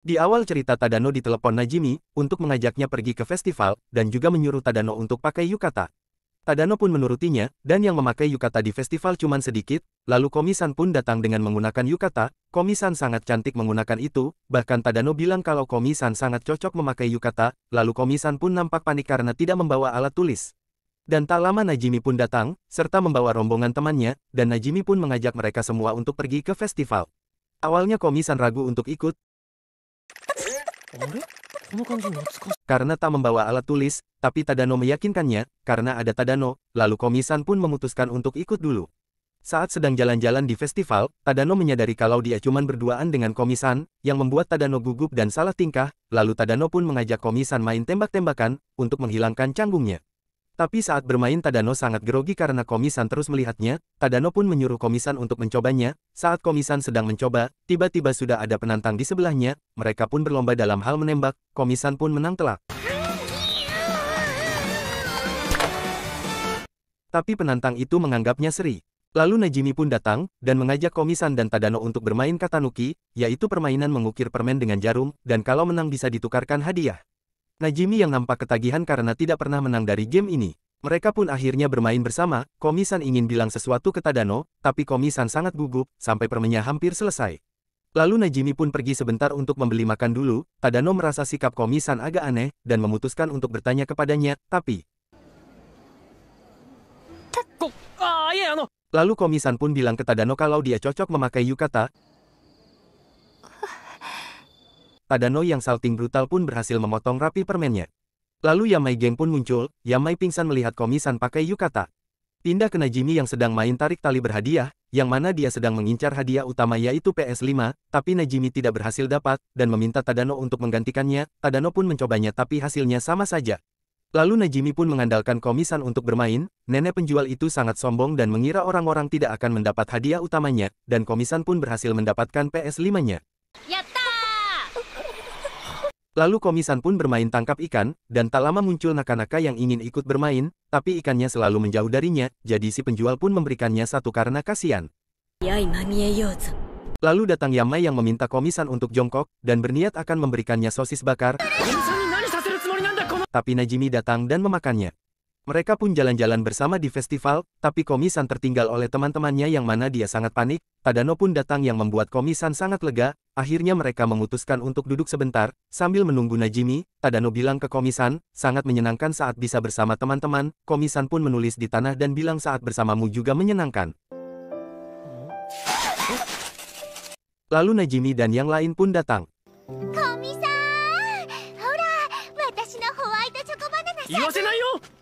Di awal cerita Tadano ditelepon Najimi, untuk mengajaknya pergi ke festival, dan juga menyuruh Tadano untuk pakai yukata. Tadano pun menurutinya, dan yang memakai yukata di festival cuman sedikit, lalu Komisan pun datang dengan menggunakan yukata, Komisan sangat cantik menggunakan itu, bahkan Tadano bilang kalau Komisan sangat cocok memakai yukata, lalu Komisan pun nampak panik karena tidak membawa alat tulis. Dan tak lama Najimi pun datang, serta membawa rombongan temannya, dan Najimi pun mengajak mereka semua untuk pergi ke festival. Awalnya Komisan ragu untuk ikut, Kan karena tak membawa alat tulis, tapi Tadano meyakinkannya, karena ada Tadano, lalu Komisan pun memutuskan untuk ikut dulu. Saat sedang jalan-jalan di festival, Tadano menyadari kalau dia cuma berduaan dengan Komisan, yang membuat Tadano gugup dan salah tingkah, lalu Tadano pun mengajak Komisan main tembak-tembakan, untuk menghilangkan canggungnya. Tapi saat bermain Tadano sangat grogi karena Komisan terus melihatnya, Tadano pun menyuruh Komisan untuk mencobanya, saat Komisan sedang mencoba, tiba-tiba sudah ada penantang di sebelahnya, mereka pun berlomba dalam hal menembak, Komisan pun menang telak. Tapi penantang itu menganggapnya seri. Lalu Najimi pun datang, dan mengajak Komisan dan Tadano untuk bermain Katanuki, yaitu permainan mengukir permen dengan jarum, dan kalau menang bisa ditukarkan hadiah. Najimi yang nampak ketagihan karena tidak pernah menang dari game ini. Mereka pun akhirnya bermain bersama, Komisan ingin bilang sesuatu ke Tadano, tapi Komisan sangat gugup, sampai permenya hampir selesai. Lalu Najimi pun pergi sebentar untuk membeli makan dulu, Tadano merasa sikap Komisan agak aneh, dan memutuskan untuk bertanya kepadanya, tapi... Ah, iya, Lalu Komisan pun bilang ke Tadano kalau dia cocok memakai yukata, Tadano yang salting brutal pun berhasil memotong rapi permennya. Lalu Yamai Geng pun muncul, Yamai pingsan melihat komisan pakai yukata. Pindah ke Najimi yang sedang main tarik tali berhadiah, yang mana dia sedang mengincar hadiah utama yaitu PS5, tapi Najimi tidak berhasil dapat, dan meminta Tadano untuk menggantikannya, Tadano pun mencobanya tapi hasilnya sama saja. Lalu Najimi pun mengandalkan komisan untuk bermain, nenek penjual itu sangat sombong dan mengira orang-orang tidak akan mendapat hadiah utamanya, dan komisan pun berhasil mendapatkan PS5-nya. Lalu komisan pun bermain tangkap ikan, dan tak lama muncul nakanaka yang ingin ikut bermain, tapi ikannya selalu menjauh darinya, jadi si penjual pun memberikannya satu karena kasihan. Lalu datang Yamai yang meminta komisan untuk jongkok, dan berniat akan memberikannya sosis bakar. Tapi Najimi datang dan memakannya. Mereka pun jalan-jalan bersama di festival, tapi Komisan tertinggal oleh teman-temannya yang mana dia sangat panik, Tadano pun datang yang membuat Komisan sangat lega, akhirnya mereka memutuskan untuk duduk sebentar, sambil menunggu Najimi, Tadano bilang ke Komisan, sangat menyenangkan saat bisa bersama teman-teman, Komisan pun menulis di tanah dan bilang saat bersamamu juga menyenangkan. Lalu Najimi dan yang lain pun datang. Komisan! Hora,